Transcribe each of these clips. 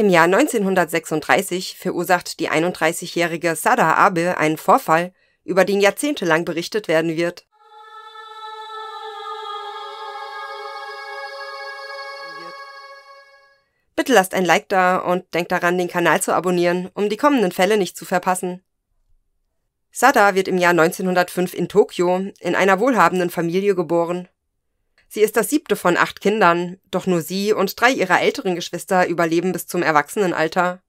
Im Jahr 1936 verursacht die 31-jährige Sada Abe einen Vorfall, über den jahrzehntelang berichtet werden wird. Bitte lasst ein Like da und denkt daran, den Kanal zu abonnieren, um die kommenden Fälle nicht zu verpassen. Sada wird im Jahr 1905 in Tokio in einer wohlhabenden Familie geboren Sie ist das siebte von acht Kindern, doch nur sie und drei ihrer älteren Geschwister überleben bis zum Erwachsenenalter.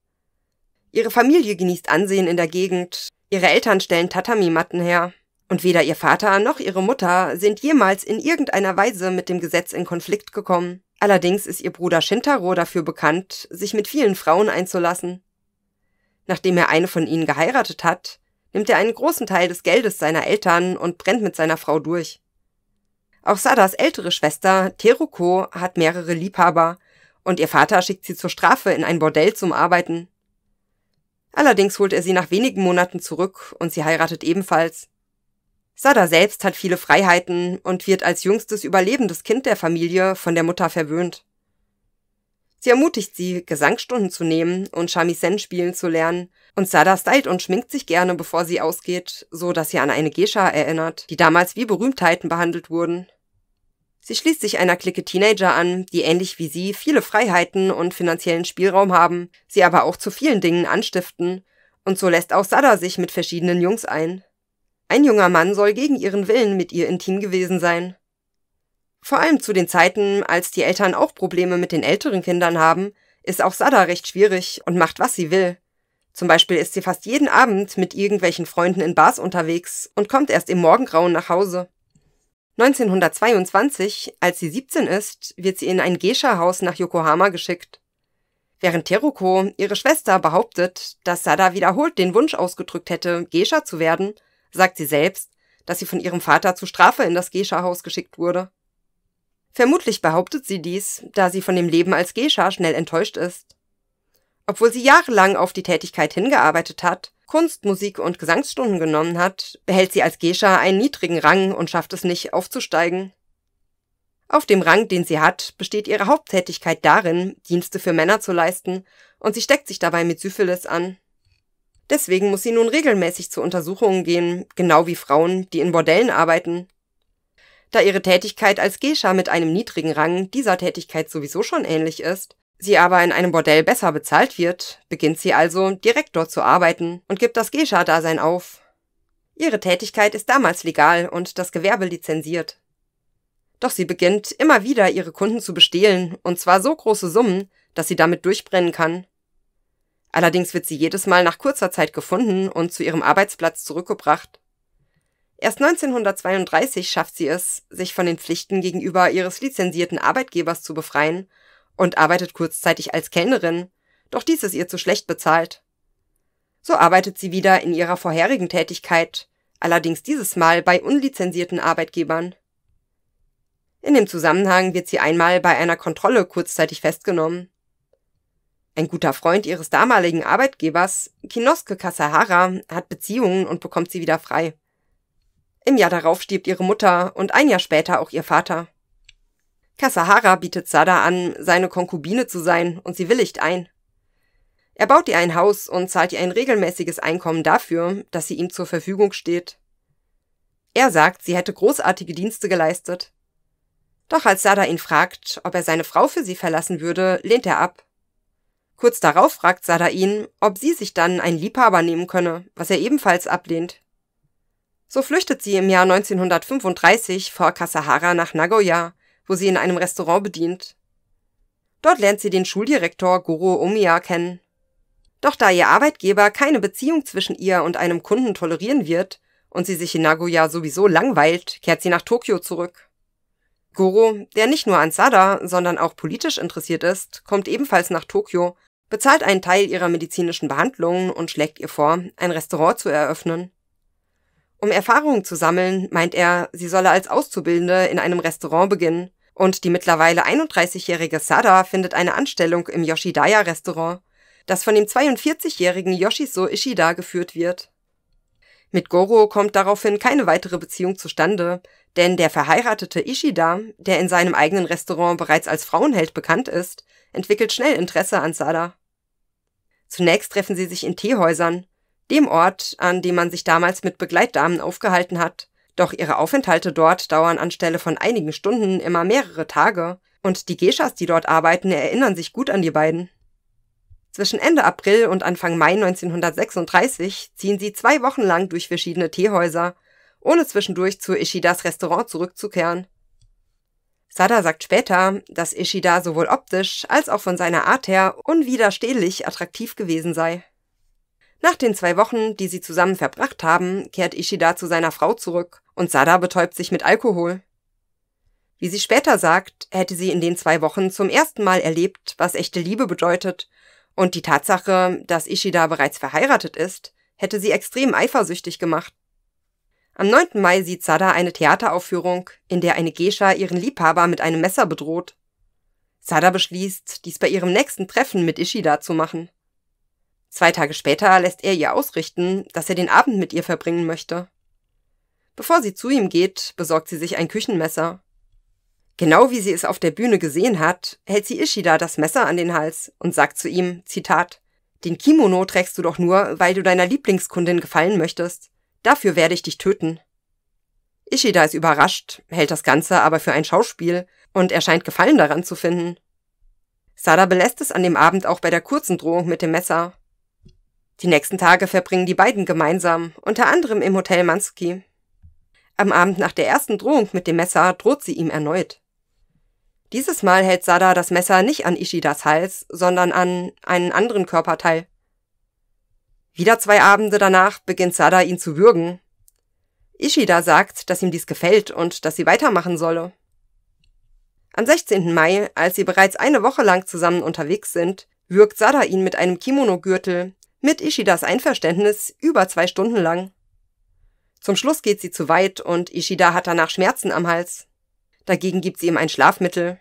Ihre Familie genießt Ansehen in der Gegend, ihre Eltern stellen Tatami-Matten her, und weder ihr Vater noch ihre Mutter sind jemals in irgendeiner Weise mit dem Gesetz in Konflikt gekommen. Allerdings ist ihr Bruder Shintaro dafür bekannt, sich mit vielen Frauen einzulassen. Nachdem er eine von ihnen geheiratet hat, nimmt er einen großen Teil des Geldes seiner Eltern und brennt mit seiner Frau durch. Auch Sadas ältere Schwester Teruko hat mehrere Liebhaber und ihr Vater schickt sie zur Strafe in ein Bordell zum Arbeiten. Allerdings holt er sie nach wenigen Monaten zurück und sie heiratet ebenfalls. Sada selbst hat viele Freiheiten und wird als jüngstes überlebendes Kind der Familie von der Mutter verwöhnt. Sie ermutigt sie, Gesangsstunden zu nehmen und Shamisen spielen zu lernen. Und Sada stylt und schminkt sich gerne, bevor sie ausgeht, so dass sie an eine Gesha erinnert, die damals wie Berühmtheiten behandelt wurden. Sie schließt sich einer Clique Teenager an, die ähnlich wie sie viele Freiheiten und finanziellen Spielraum haben, sie aber auch zu vielen Dingen anstiften. Und so lässt auch Sada sich mit verschiedenen Jungs ein. Ein junger Mann soll gegen ihren Willen mit ihr intim gewesen sein. Vor allem zu den Zeiten, als die Eltern auch Probleme mit den älteren Kindern haben, ist auch Sada recht schwierig und macht, was sie will. Zum Beispiel ist sie fast jeden Abend mit irgendwelchen Freunden in Bars unterwegs und kommt erst im Morgengrauen nach Hause. 1922, als sie 17 ist, wird sie in ein Geisha-Haus nach Yokohama geschickt. Während Teruko, ihre Schwester, behauptet, dass Sada wiederholt den Wunsch ausgedrückt hätte, Geisha zu werden, sagt sie selbst, dass sie von ihrem Vater zur Strafe in das Geisha-Haus geschickt wurde. Vermutlich behauptet sie dies, da sie von dem Leben als Gescha schnell enttäuscht ist. Obwohl sie jahrelang auf die Tätigkeit hingearbeitet hat, Kunst, Musik und Gesangsstunden genommen hat, behält sie als Gescha einen niedrigen Rang und schafft es nicht, aufzusteigen. Auf dem Rang, den sie hat, besteht ihre Haupttätigkeit darin, Dienste für Männer zu leisten, und sie steckt sich dabei mit Syphilis an. Deswegen muss sie nun regelmäßig zu Untersuchungen gehen, genau wie Frauen, die in Bordellen arbeiten, da ihre Tätigkeit als Gescha mit einem niedrigen Rang dieser Tätigkeit sowieso schon ähnlich ist, sie aber in einem Bordell besser bezahlt wird, beginnt sie also, direkt dort zu arbeiten und gibt das gescha dasein auf. Ihre Tätigkeit ist damals legal und das Gewerbe lizenziert. Doch sie beginnt immer wieder ihre Kunden zu bestehlen, und zwar so große Summen, dass sie damit durchbrennen kann. Allerdings wird sie jedes Mal nach kurzer Zeit gefunden und zu ihrem Arbeitsplatz zurückgebracht. Erst 1932 schafft sie es, sich von den Pflichten gegenüber ihres lizenzierten Arbeitgebers zu befreien und arbeitet kurzzeitig als Kellnerin, doch dies ist ihr zu schlecht bezahlt. So arbeitet sie wieder in ihrer vorherigen Tätigkeit, allerdings dieses Mal bei unlizenzierten Arbeitgebern. In dem Zusammenhang wird sie einmal bei einer Kontrolle kurzzeitig festgenommen. Ein guter Freund ihres damaligen Arbeitgebers, Kinoske Kasahara, hat Beziehungen und bekommt sie wieder frei. Im Jahr darauf stirbt ihre Mutter und ein Jahr später auch ihr Vater. Kasahara bietet Sada an, seine Konkubine zu sein, und sie willigt ein. Er baut ihr ein Haus und zahlt ihr ein regelmäßiges Einkommen dafür, dass sie ihm zur Verfügung steht. Er sagt, sie hätte großartige Dienste geleistet. Doch als Sada ihn fragt, ob er seine Frau für sie verlassen würde, lehnt er ab. Kurz darauf fragt Sada ihn, ob sie sich dann einen Liebhaber nehmen könne, was er ebenfalls ablehnt. So flüchtet sie im Jahr 1935 vor Kasahara nach Nagoya, wo sie in einem Restaurant bedient. Dort lernt sie den Schuldirektor Goro Omiya kennen. Doch da ihr Arbeitgeber keine Beziehung zwischen ihr und einem Kunden tolerieren wird und sie sich in Nagoya sowieso langweilt, kehrt sie nach Tokio zurück. Goro, der nicht nur an Sada, sondern auch politisch interessiert ist, kommt ebenfalls nach Tokio, bezahlt einen Teil ihrer medizinischen Behandlungen und schlägt ihr vor, ein Restaurant zu eröffnen. Um Erfahrungen zu sammeln, meint er, sie solle als Auszubildende in einem Restaurant beginnen. Und die mittlerweile 31-jährige Sada findet eine Anstellung im Yoshidaya-Restaurant, das von dem 42-jährigen Yoshiso Ishida geführt wird. Mit Goro kommt daraufhin keine weitere Beziehung zustande, denn der verheiratete Ishida, der in seinem eigenen Restaurant bereits als Frauenheld bekannt ist, entwickelt schnell Interesse an Sada. Zunächst treffen sie sich in Teehäusern, dem Ort, an dem man sich damals mit Begleitdamen aufgehalten hat, doch ihre Aufenthalte dort dauern anstelle von einigen Stunden immer mehrere Tage, und die Geschas, die dort arbeiten, erinnern sich gut an die beiden. Zwischen Ende April und Anfang Mai 1936 ziehen sie zwei Wochen lang durch verschiedene Teehäuser, ohne zwischendurch zu Ishidas Restaurant zurückzukehren. Sada sagt später, dass Ishida sowohl optisch als auch von seiner Art her unwiderstehlich attraktiv gewesen sei. Nach den zwei Wochen, die sie zusammen verbracht haben, kehrt Ishida zu seiner Frau zurück und Sada betäubt sich mit Alkohol. Wie sie später sagt, hätte sie in den zwei Wochen zum ersten Mal erlebt, was echte Liebe bedeutet, und die Tatsache, dass Ishida bereits verheiratet ist, hätte sie extrem eifersüchtig gemacht. Am 9. Mai sieht Sada eine Theateraufführung, in der eine Geisha ihren Liebhaber mit einem Messer bedroht. Sada beschließt, dies bei ihrem nächsten Treffen mit Ishida zu machen. Zwei Tage später lässt er ihr ausrichten, dass er den Abend mit ihr verbringen möchte. Bevor sie zu ihm geht, besorgt sie sich ein Küchenmesser. Genau wie sie es auf der Bühne gesehen hat, hält sie Ishida das Messer an den Hals und sagt zu ihm, Zitat, den Kimono trägst du doch nur, weil du deiner Lieblingskundin gefallen möchtest. Dafür werde ich dich töten. Ishida ist überrascht, hält das Ganze aber für ein Schauspiel und erscheint Gefallen daran zu finden. Sada belässt es an dem Abend auch bei der kurzen Drohung mit dem Messer. Die nächsten Tage verbringen die beiden gemeinsam, unter anderem im Hotel Mansky. Am Abend nach der ersten Drohung mit dem Messer droht sie ihm erneut. Dieses Mal hält Sada das Messer nicht an Ishidas Hals, sondern an einen anderen Körperteil. Wieder zwei Abende danach beginnt Sada ihn zu würgen. Ishida sagt, dass ihm dies gefällt und dass sie weitermachen solle. Am 16. Mai, als sie bereits eine Woche lang zusammen unterwegs sind, würgt Sada ihn mit einem Kimono-Gürtel, mit Ishidas Einverständnis über zwei Stunden lang. Zum Schluss geht sie zu weit und Ishida hat danach Schmerzen am Hals. Dagegen gibt sie ihm ein Schlafmittel.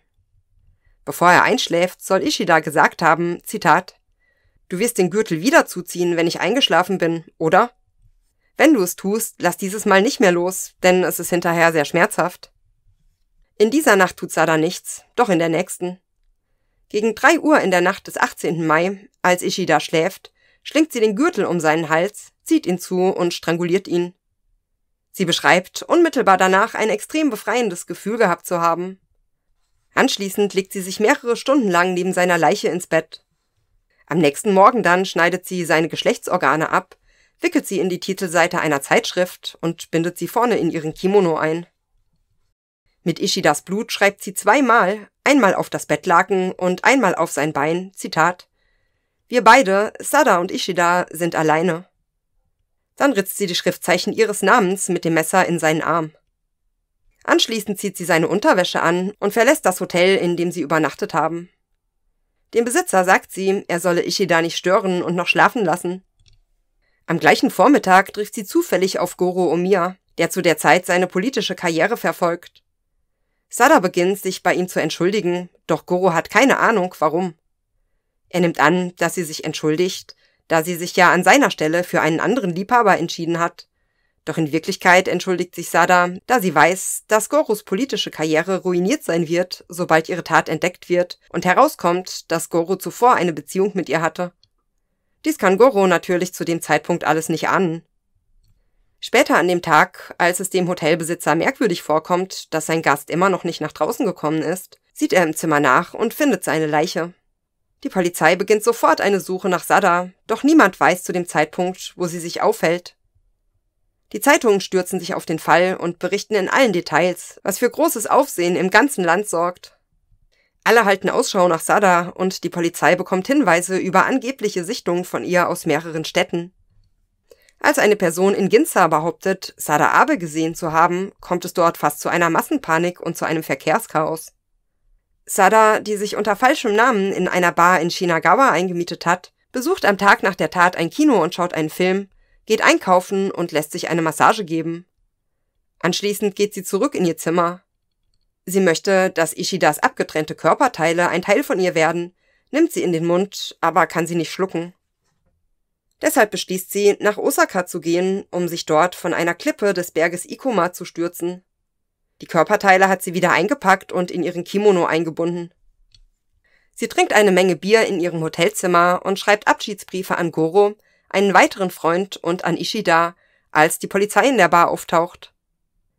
Bevor er einschläft, soll Ishida gesagt haben, Zitat, Du wirst den Gürtel wieder zuziehen, wenn ich eingeschlafen bin, oder? Wenn du es tust, lass dieses Mal nicht mehr los, denn es ist hinterher sehr schmerzhaft. In dieser Nacht tut Sada nichts, doch in der nächsten. Gegen drei Uhr in der Nacht des 18. Mai, als Ishida schläft, schlingt sie den Gürtel um seinen Hals, zieht ihn zu und stranguliert ihn. Sie beschreibt, unmittelbar danach ein extrem befreiendes Gefühl gehabt zu haben. Anschließend legt sie sich mehrere Stunden lang neben seiner Leiche ins Bett. Am nächsten Morgen dann schneidet sie seine Geschlechtsorgane ab, wickelt sie in die Titelseite einer Zeitschrift und bindet sie vorne in ihren Kimono ein. Mit Ishidas Blut schreibt sie zweimal, einmal auf das Bettlaken und einmal auf sein Bein, Zitat, wir beide, Sada und Ishida, sind alleine. Dann ritzt sie die Schriftzeichen ihres Namens mit dem Messer in seinen Arm. Anschließend zieht sie seine Unterwäsche an und verlässt das Hotel, in dem sie übernachtet haben. Dem Besitzer sagt sie, er solle Ishida nicht stören und noch schlafen lassen. Am gleichen Vormittag trifft sie zufällig auf Goro Omiya, der zu der Zeit seine politische Karriere verfolgt. Sada beginnt, sich bei ihm zu entschuldigen, doch Goro hat keine Ahnung, warum. Er nimmt an, dass sie sich entschuldigt, da sie sich ja an seiner Stelle für einen anderen Liebhaber entschieden hat. Doch in Wirklichkeit entschuldigt sich Sada, da sie weiß, dass Goros politische Karriere ruiniert sein wird, sobald ihre Tat entdeckt wird und herauskommt, dass Goro zuvor eine Beziehung mit ihr hatte. Dies kann Goro natürlich zu dem Zeitpunkt alles nicht ahnen. Später an dem Tag, als es dem Hotelbesitzer merkwürdig vorkommt, dass sein Gast immer noch nicht nach draußen gekommen ist, sieht er im Zimmer nach und findet seine Leiche. Die Polizei beginnt sofort eine Suche nach Sada, doch niemand weiß zu dem Zeitpunkt, wo sie sich aufhält. Die Zeitungen stürzen sich auf den Fall und berichten in allen Details, was für großes Aufsehen im ganzen Land sorgt. Alle halten Ausschau nach Sada und die Polizei bekommt Hinweise über angebliche Sichtungen von ihr aus mehreren Städten. Als eine Person in Ginza behauptet, Sada Abe gesehen zu haben, kommt es dort fast zu einer Massenpanik und zu einem Verkehrschaos. Sada, die sich unter falschem Namen in einer Bar in Shinagawa eingemietet hat, besucht am Tag nach der Tat ein Kino und schaut einen Film, geht einkaufen und lässt sich eine Massage geben. Anschließend geht sie zurück in ihr Zimmer. Sie möchte, dass Ishidas abgetrennte Körperteile ein Teil von ihr werden, nimmt sie in den Mund, aber kann sie nicht schlucken. Deshalb beschließt sie, nach Osaka zu gehen, um sich dort von einer Klippe des Berges Ikoma zu stürzen. Die Körperteile hat sie wieder eingepackt und in ihren Kimono eingebunden. Sie trinkt eine Menge Bier in ihrem Hotelzimmer und schreibt Abschiedsbriefe an Goro, einen weiteren Freund und an Ishida, als die Polizei in der Bar auftaucht.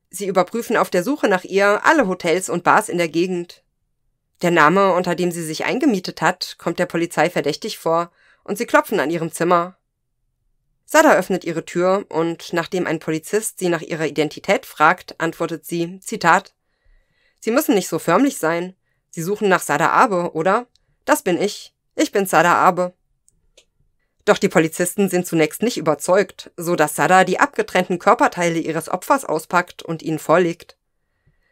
Sie überprüfen auf der Suche nach ihr alle Hotels und Bars in der Gegend. Der Name, unter dem sie sich eingemietet hat, kommt der Polizei verdächtig vor, und sie klopfen an ihrem Zimmer. Sada öffnet ihre Tür und nachdem ein Polizist sie nach ihrer Identität fragt, antwortet sie, Zitat, Sie müssen nicht so förmlich sein. Sie suchen nach Sada Abe, oder? Das bin ich. Ich bin Sada Abe. Doch die Polizisten sind zunächst nicht überzeugt, so dass Sada die abgetrennten Körperteile ihres Opfers auspackt und ihnen vorlegt.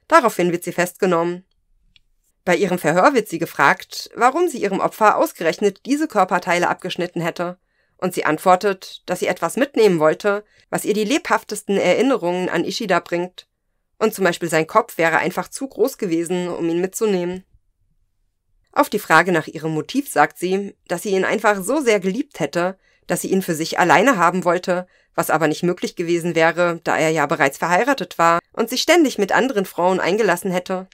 Daraufhin wird sie festgenommen. Bei ihrem Verhör wird sie gefragt, warum sie ihrem Opfer ausgerechnet diese Körperteile abgeschnitten hätte und sie antwortet, dass sie etwas mitnehmen wollte, was ihr die lebhaftesten Erinnerungen an Ishida bringt. Und zum Beispiel sein Kopf wäre einfach zu groß gewesen, um ihn mitzunehmen. Auf die Frage nach ihrem Motiv sagt sie, dass sie ihn einfach so sehr geliebt hätte, dass sie ihn für sich alleine haben wollte, was aber nicht möglich gewesen wäre, da er ja bereits verheiratet war und sich ständig mit anderen Frauen eingelassen hätte.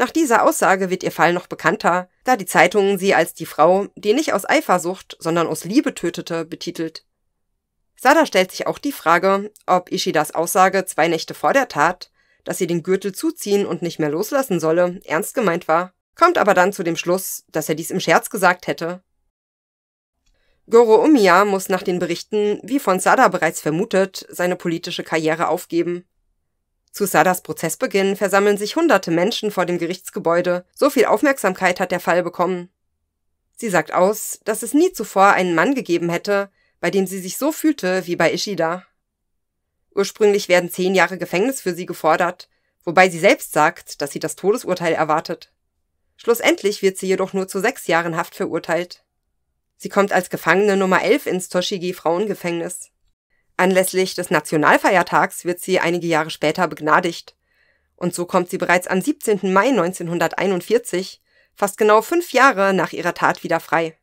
Nach dieser Aussage wird ihr Fall noch bekannter, da die Zeitungen sie als die Frau, die nicht aus Eifersucht, sondern aus Liebe tötete, betitelt. Sada stellt sich auch die Frage, ob Ishidas Aussage zwei Nächte vor der Tat, dass sie den Gürtel zuziehen und nicht mehr loslassen solle, ernst gemeint war, kommt aber dann zu dem Schluss, dass er dies im Scherz gesagt hätte. Goro Umiya muss nach den Berichten, wie von Sada bereits vermutet, seine politische Karriere aufgeben zu Sadas Prozessbeginn versammeln sich hunderte Menschen vor dem Gerichtsgebäude, so viel Aufmerksamkeit hat der Fall bekommen. Sie sagt aus, dass es nie zuvor einen Mann gegeben hätte, bei dem sie sich so fühlte wie bei Ishida. Ursprünglich werden zehn Jahre Gefängnis für sie gefordert, wobei sie selbst sagt, dass sie das Todesurteil erwartet. Schlussendlich wird sie jedoch nur zu sechs Jahren Haft verurteilt. Sie kommt als Gefangene Nummer 11 ins Toshigi Frauengefängnis. Anlässlich des Nationalfeiertags wird sie einige Jahre später begnadigt. Und so kommt sie bereits am 17. Mai 1941, fast genau fünf Jahre nach ihrer Tat, wieder frei.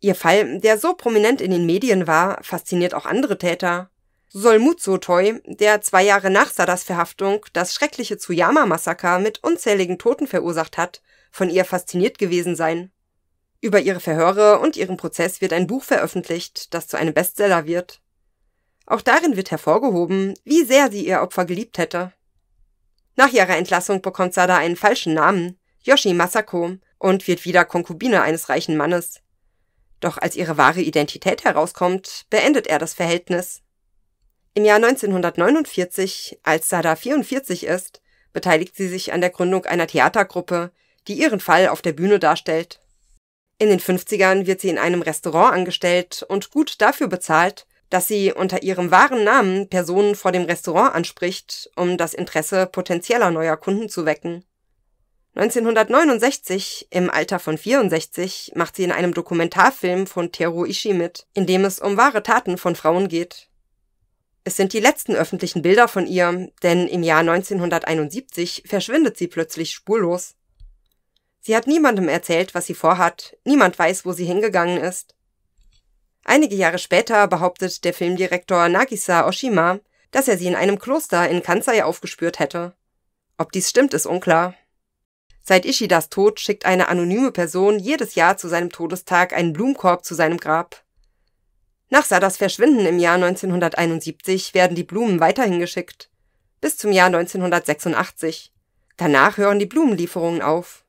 Ihr Fall, der so prominent in den Medien war, fasziniert auch andere Täter. Solmutso Toy, der zwei Jahre nach Sadas Verhaftung das schreckliche Tsuyama-Massaker mit unzähligen Toten verursacht hat, von ihr fasziniert gewesen sein. Über ihre Verhöre und ihren Prozess wird ein Buch veröffentlicht, das zu einem Bestseller wird. Auch darin wird hervorgehoben, wie sehr sie ihr Opfer geliebt hätte. Nach ihrer Entlassung bekommt Sada einen falschen Namen, Yoshi Masako, und wird wieder Konkubine eines reichen Mannes. Doch als ihre wahre Identität herauskommt, beendet er das Verhältnis. Im Jahr 1949, als Sada 44 ist, beteiligt sie sich an der Gründung einer Theatergruppe, die ihren Fall auf der Bühne darstellt. In den 50ern wird sie in einem Restaurant angestellt und gut dafür bezahlt, dass sie unter ihrem wahren Namen Personen vor dem Restaurant anspricht, um das Interesse potenzieller neuer Kunden zu wecken. 1969, im Alter von 64, macht sie in einem Dokumentarfilm von Teru Ishii mit, in dem es um wahre Taten von Frauen geht. Es sind die letzten öffentlichen Bilder von ihr, denn im Jahr 1971 verschwindet sie plötzlich spurlos. Sie hat niemandem erzählt, was sie vorhat, niemand weiß, wo sie hingegangen ist. Einige Jahre später behauptet der Filmdirektor Nagisa Oshima, dass er sie in einem Kloster in Kansai aufgespürt hätte. Ob dies stimmt, ist unklar. Seit Ishidas Tod schickt eine anonyme Person jedes Jahr zu seinem Todestag einen Blumenkorb zu seinem Grab. Nach Sadas Verschwinden im Jahr 1971 werden die Blumen weiterhin geschickt. Bis zum Jahr 1986. Danach hören die Blumenlieferungen auf.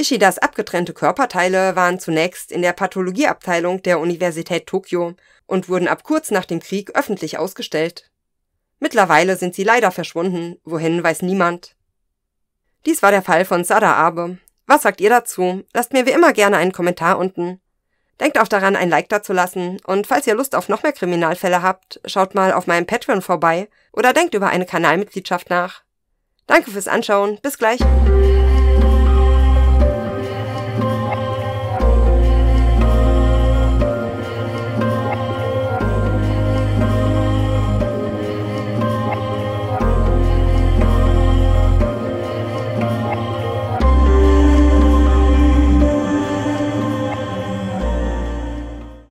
Ishidas abgetrennte Körperteile waren zunächst in der Pathologieabteilung der Universität Tokio und wurden ab kurz nach dem Krieg öffentlich ausgestellt. Mittlerweile sind sie leider verschwunden, wohin weiß niemand. Dies war der Fall von Sada Abe. Was sagt ihr dazu? Lasst mir wie immer gerne einen Kommentar unten. Denkt auch daran, ein Like dazulassen. Und falls ihr Lust auf noch mehr Kriminalfälle habt, schaut mal auf meinem Patreon vorbei oder denkt über eine Kanalmitgliedschaft nach. Danke fürs Anschauen. Bis gleich.